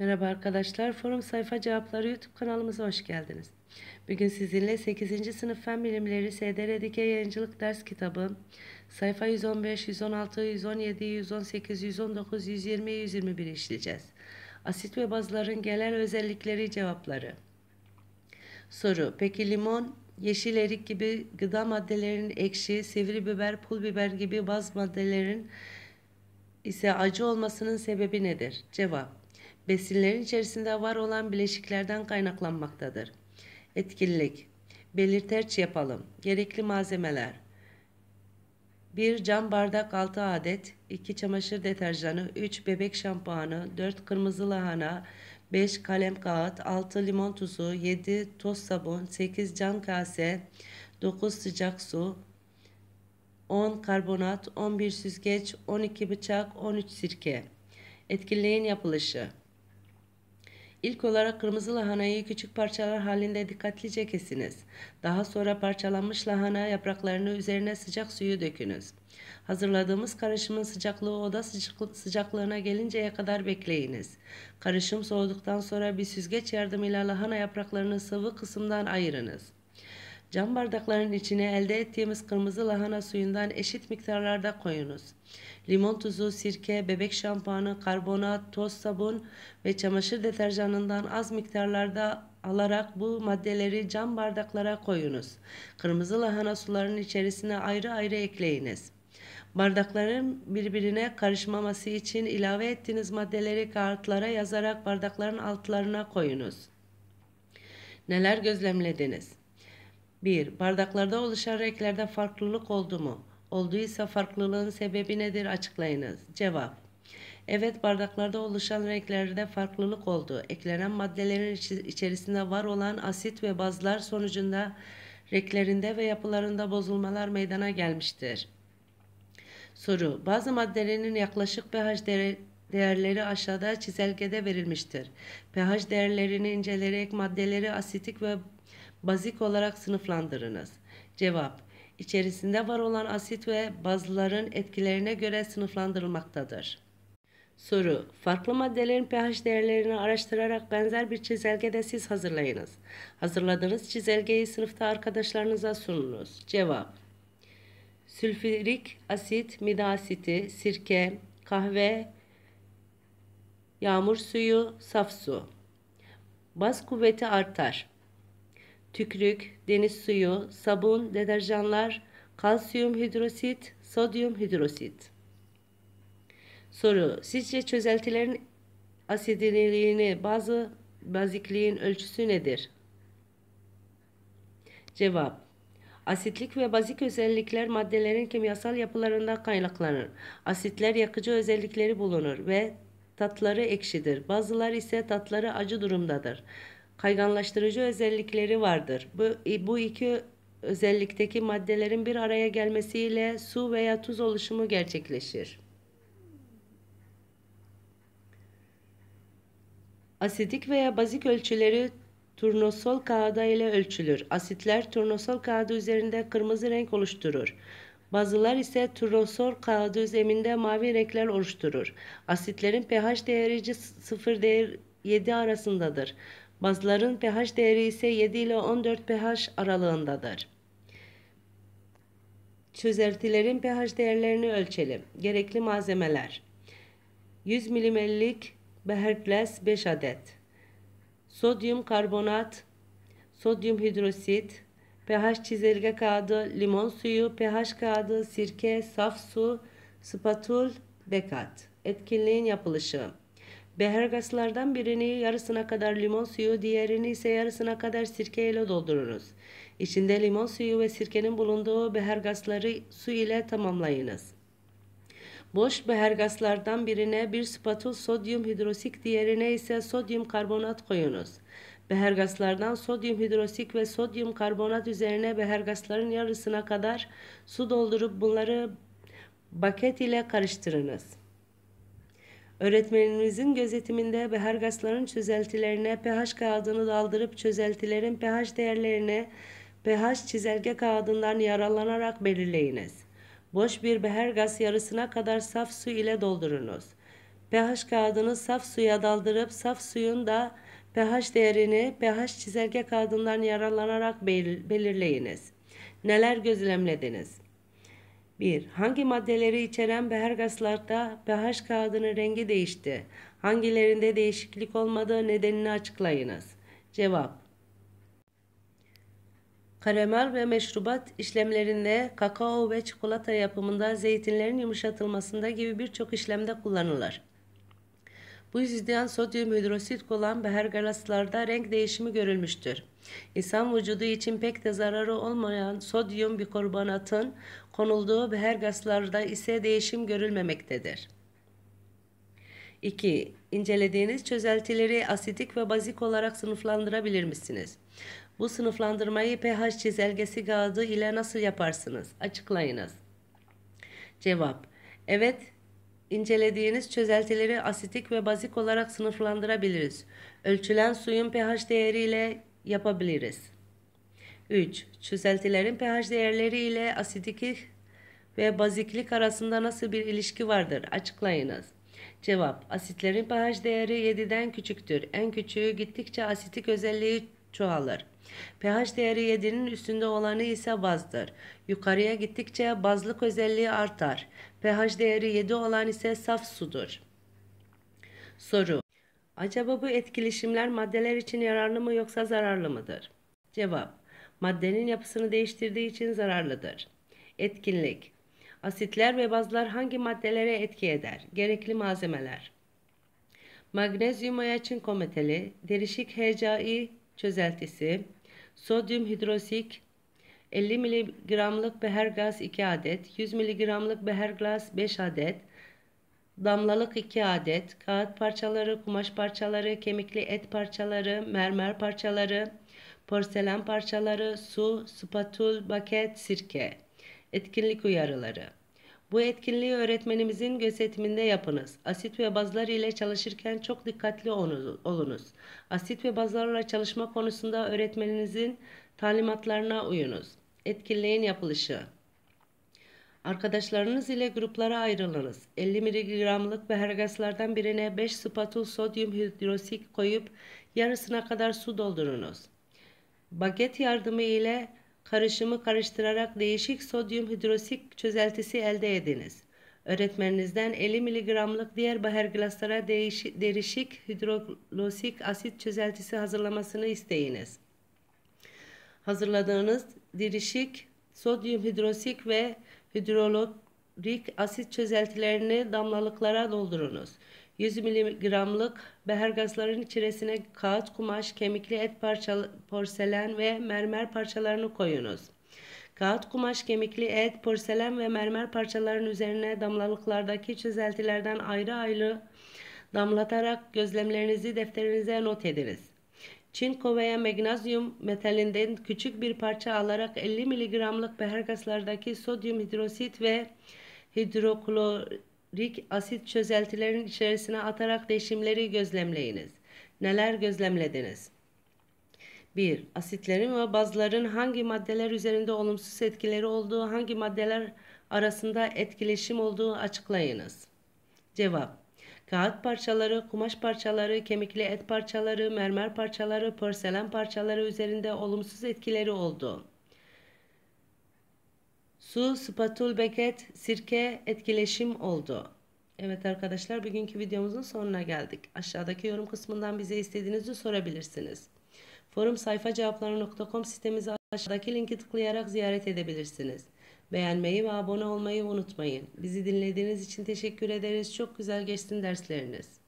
Merhaba arkadaşlar, Forum Sayfa Cevapları YouTube kanalımıza hoş geldiniz. Bugün sizinle 8. sınıf fen bilimleri SDRDK yayıncılık ders kitabı sayfa 115, 116, 117, 118, 119, 120, 121 işleyeceğiz. Asit ve bazların gelen özellikleri cevapları. Soru, peki limon, yeşil erik gibi gıda maddelerinin ekşi, sivri biber, pul biber gibi baz maddelerin ise acı olmasının sebebi nedir? Cevap besinlerin içerisinde var olan bileşiklerden kaynaklanmaktadır. Etkinlik Belirteç yapalım. Gerekli malzemeler 1 cam bardak 6 adet, 2 çamaşır deterjanı, 3 bebek şampuanı, 4 kırmızı lahana, 5 kalem kağıt, 6 limon tuzu, 7 toz sabun, 8 cam kase, 9 sıcak su, 10 karbonat, 11 süzgeç, 12 bıçak, 13 sirke. Etkinliğin yapılışı İlk olarak kırmızı lahanayı küçük parçalar halinde dikkatlice kesiniz. Daha sonra parçalanmış lahana yapraklarını üzerine sıcak suyu dökünüz. Hazırladığımız karışımın sıcaklığı oda sıcaklığına gelinceye kadar bekleyiniz. Karışım soğuduktan sonra bir süzgeç yardımıyla lahana yapraklarını sıvı kısımdan ayırınız. Cam bardakların içine elde ettiğimiz kırmızı lahana suyundan eşit miktarlarda koyunuz. Limon tuzu, sirke, bebek şampuanı, karbonat, toz sabun ve çamaşır deterjanından az miktarlarda alarak bu maddeleri cam bardaklara koyunuz. Kırmızı lahana sularının içerisine ayrı ayrı ekleyiniz. Bardakların birbirine karışmaması için ilave ettiğiniz maddeleri kağıtlara yazarak bardakların altlarına koyunuz. Neler gözlemlediniz? 1. Bardaklarda oluşan renklerde farklılık oldu mu? Olduysa farklılığın sebebi nedir? Açıklayınız. Cevap. Evet bardaklarda oluşan renklerde farklılık oldu. Eklenen maddelerin içerisinde var olan asit ve bazlar sonucunda renklerinde ve yapılarında bozulmalar meydana gelmiştir. Soru. Bazı maddelerin yaklaşık pH değerleri aşağıda çizelgede verilmiştir. pH değerlerini inceleyerek maddeleri asitik ve bazik olarak sınıflandırınız. Cevap İçerisinde var olan asit ve bazların etkilerine göre sınıflandırılmaktadır. Soru. Farklı maddelerin pH değerlerini araştırarak benzer bir çizelgede siz hazırlayınız. Hazırladığınız çizelgeyi sınıfta arkadaşlarınıza sununuz. Cevap. Sülfürik asit, mida asiti, sirke, kahve, Yağmur suyu, saf su. Bas kuvveti artar. Tükrük, deniz suyu, sabun, deterjanlar, kalsiyum hidrosit, sodyum hidrosit. Soru: Sizce çözeltilerin asidiniliğini, bazı bazikliğin ölçüsü nedir? Cevap: Asitlik ve bazik özellikler maddelerin kimyasal yapılarından kaynaklanır. Asitler yakıcı özellikleri bulunur ve tatları ekşidir. Bazılar ise tatları acı durumdadır. Kayganlaştırıcı özellikleri vardır. Bu, bu iki özellikteki maddelerin bir araya gelmesiyle su veya tuz oluşumu gerçekleşir. Asidik veya bazik ölçüleri turnosol kağıda ile ölçülür. Asitler turnosol kağıdı üzerinde kırmızı renk oluşturur. Bazılar ise trosor kağıdı zeminde mavi renkler oluşturur. Asitlerin pH değeri 0 değer 7 arasındadır. Bazıların pH değeri ise 7 ile 14 pH aralığındadır. Çözeltilerin pH değerlerini ölçelim. Gerekli malzemeler 100 mm'lik beherkles 5 adet Sodyum karbonat Sodyum hidrosit pH çizelge kağıdı, limon suyu, pH kağıdı, sirke, saf su, spatul, bekat. Etkinliğin yapılışı. Behergaslardan birini yarısına kadar limon suyu, diğerini ise yarısına kadar sirke ile doldururuz. İçinde limon suyu ve sirkenin bulunduğu behergasları su ile tamamlayınız. Boş behergaslardan birine bir spatul sodyum hidrosit, diğerine ise sodyum karbonat koyunuz. Behergaslardan sodyum hidrosik ve sodyum karbonat üzerine behergasların yarısına kadar su doldurup bunları baket ile karıştırınız. Öğretmeninizin gözetiminde behergasların çözeltilerine pH kağıdını daldırıp çözeltilerin pH değerlerini pH çizelge kağıdından yararlanarak belirleyiniz. Boş bir behergas yarısına kadar saf su ile doldurunuz. pH kağıdını saf suya daldırıp saf suyun da pH değerini pH çizelge kağıdından yararlanarak belirleyiniz. Neler gözlemlediniz? 1. Hangi maddeleri içeren beher gazlarda pH kağıdının rengi değişti? Hangilerinde değişiklik olmadığı nedenini açıklayınız. Cevap Karamel ve meşrubat işlemlerinde kakao ve çikolata yapımında zeytinlerin yumuşatılmasında gibi birçok işlemde kullanılır. Bu yüzden sodyum hidrosit olan behergalaslarda renk değişimi görülmüştür. İnsan vücudu için pek de zararı olmayan sodyum bikarbonatın konulduğu behergaslarda ise değişim görülmemektedir. 2. İncelediğiniz çözeltileri asidik ve bazik olarak sınıflandırabilir misiniz? Bu sınıflandırmayı pH çizelgesi kağıdı ile nasıl yaparsınız? Açıklayınız. Cevap Evet, İncelediğiniz çözeltileri asitik ve bazik olarak sınıflandırabiliriz. Ölçülen suyun pH değeriyle yapabiliriz. 3. Çözeltilerin pH değerleri ile asitlik ve baziklik arasında nasıl bir ilişki vardır? Açıklayınız. Cevap. Asitlerin pH değeri 7'den küçüktür. En küçüğü gittikçe asitik özelliği çoğalır. pH değeri 7'nin üstünde olanı ise bazdır. Yukarıya gittikçe bazlık özelliği artar. pH değeri 7 olan ise saf sudur. Soru Acaba bu etkileşimler maddeler için yararlı mı yoksa zararlı mıdır? Cevap Maddenin yapısını değiştirdiği için zararlıdır. Etkinlik Asitler ve bazlar hangi maddelere etki eder? Gerekli malzemeler Magnezyum veya çinko derişik HCI çözeltisi, sodyum hidrosik 50 mg'lık beher gaz 2 adet, 100 mg'lık beher gaz 5 adet, damlalık 2 adet, kağıt parçaları, kumaş parçaları, kemikli et parçaları, mermer parçaları, porselen parçaları, su, spatul, baket, sirke. Etkinlik uyarıları. Bu etkinliği öğretmenimizin gözetiminde yapınız. Asit ve bazlar ile çalışırken çok dikkatli olunuz. Asit ve bazlarla çalışma konusunda öğretmeninizin talimatlarına uyunuz. Etkinliğin yapılışı Arkadaşlarınız ile gruplara ayrılınız. 50 mg'lık behergaslardan birine 5 spatul sodyum hidrosit koyup yarısına kadar su doldurunuz. Baget yardımı ile Karışımı karıştırarak değişik sodyum hidroksik çözeltisi elde ediniz. Öğretmeninizden 50 miligramlık diğer bahar glaslara değişik hidroksik asit çözeltisi hazırlamasını isteyiniz. Hazırladığınız dirişik sodyum hidroksik ve hidrolorik asit çözeltilerini damlalıklara doldurunuz. 100 miligramlık behergazların içerisine kağıt, kumaş, kemikli et parçalı, porselen ve mermer parçalarını koyunuz. Kağıt, kumaş, kemikli et, porselen ve mermer parçaların üzerine damlalıklardaki çözeltilerden ayrı ayrı damlatarak gözlemlerinizi defterinize not ediniz. Çinko veya magnezyum metalinden küçük bir parça alarak 50 miligramlık behergazlardaki sodyum hidrosit ve hidroklor rik asit çözeltilerin içerisine atarak değişimleri gözlemleyiniz. Neler gözlemlediniz? 1. Asitlerin ve bazların hangi maddeler üzerinde olumsuz etkileri olduğu, hangi maddeler arasında etkileşim olduğu açıklayınız. Cevap Kağıt parçaları, kumaş parçaları, kemikli et parçaları, mermer parçaları, porselen parçaları üzerinde olumsuz etkileri oldu. Su, spatul beket, sirke etkileşim oldu. Evet arkadaşlar bugünkü videomuzun sonuna geldik. Aşağıdaki yorum kısmından bize istediğinizi sorabilirsiniz. Forum sayfacevapları.com sitemizi aşağıdaki linki tıklayarak ziyaret edebilirsiniz. Beğenmeyi ve abone olmayı unutmayın. Bizi dinlediğiniz için teşekkür ederiz. Çok güzel geçsin dersleriniz.